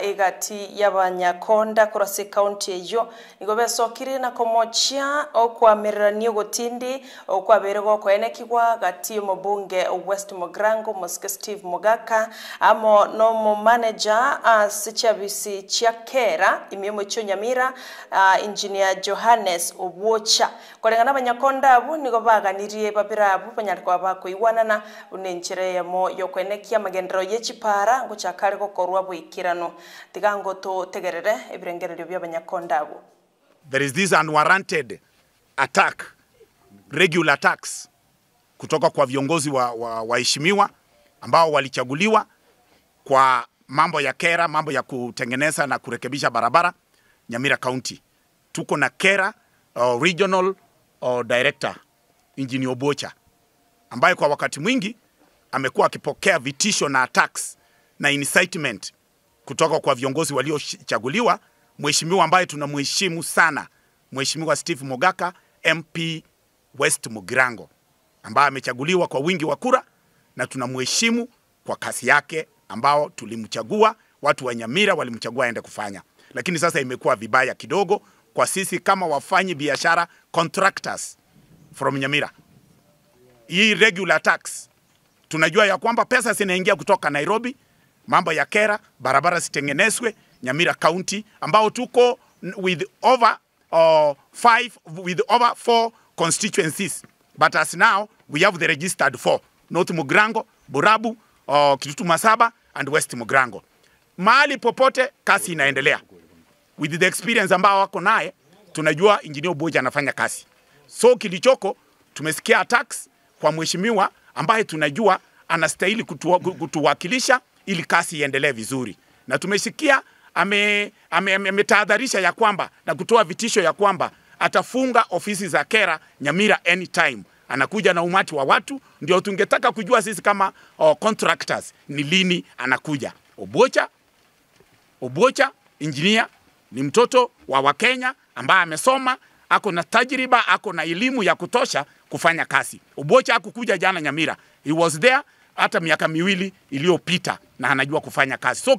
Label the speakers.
Speaker 1: egati y'abanyakonda kurasi county eyo nigo besokire na komochia okwamererania ogotindi okwabere gokoenekigwa gati omobunge west mogrango mosike steve mogaka amo nomomaneja ase chiabisi chia kera imiemo chio nyamira uh, engineer johannes obwocha korenga korengana abanyakonda abo nigo baganirie babira abo banyari kwaba bakoigwanana na enchera eyemo yokwenekia magenderero yechipara ngochakare gokorwa boikirano tigango tutegerere ebirengererio bya abanyakonda abo
Speaker 2: there is this unwarranted attack regular attacks kutoka kwa viongozi waheshimiwa wa, wa ambao walichaguliwa kwa mambo ya kera, mambo ya kutengeneza na kurekebisha barabara Nyamira County. Tuko na kera uh, regional uh, director injini Obocha ambaye kwa wakati mwingi amekuwa akipokea vitisho na attacks na incitement kutoka kwa viongozi waliochaguliwa, mheshimiwa ambaye tunamheshimu sana, mheshimiwa Steve Mogaka MP West Mugirango, ambaye amechaguliwa kwa wingi wa kura na tunamheshimu kwa kasi yake ambao tulimchagua. Watu wa Nyamira walimchagua aende kufanya, lakini sasa imekuwa vibaya kidogo kwa sisi kama wafanyi biashara contractors from Nyamira. Hii regular tax tunajua ya kwamba pesa zinaingia kutoka Nairobi mambo ya kera, barabara zitengenezwe Nyamira County, ambao tuko with over uh, five, with over four constituencies but as now we have the registered four North Mugrango, Burabu, uh, Kitutu Masaba and West Mugrango. Mahali popote kasi inaendelea with the experience ambao wako naye, tunajua engineer Boja anafanya kasi. So kilichoko tumesikia attacks kwa mheshimiwa ambaye tunajua anastahili kutu, kutuwakilisha ili kasi iendelee vizuri, na tumesikia ametahadharisha ame, ame ya kwamba na kutoa vitisho ya kwamba atafunga ofisi za KERA Nyamira anytime anakuja na umati wa watu. Ndio tungetaka kujua sisi kama oh, contractors ni lini anakuja. Obocha, Obocha engineer ni mtoto wa Wakenya ambaye amesoma, ako na tajriba, ako na elimu ya kutosha kufanya kazi. Obocha hakukuja jana Nyamira, he was there hata miaka miwili iliyopita na anajua kufanya kazi so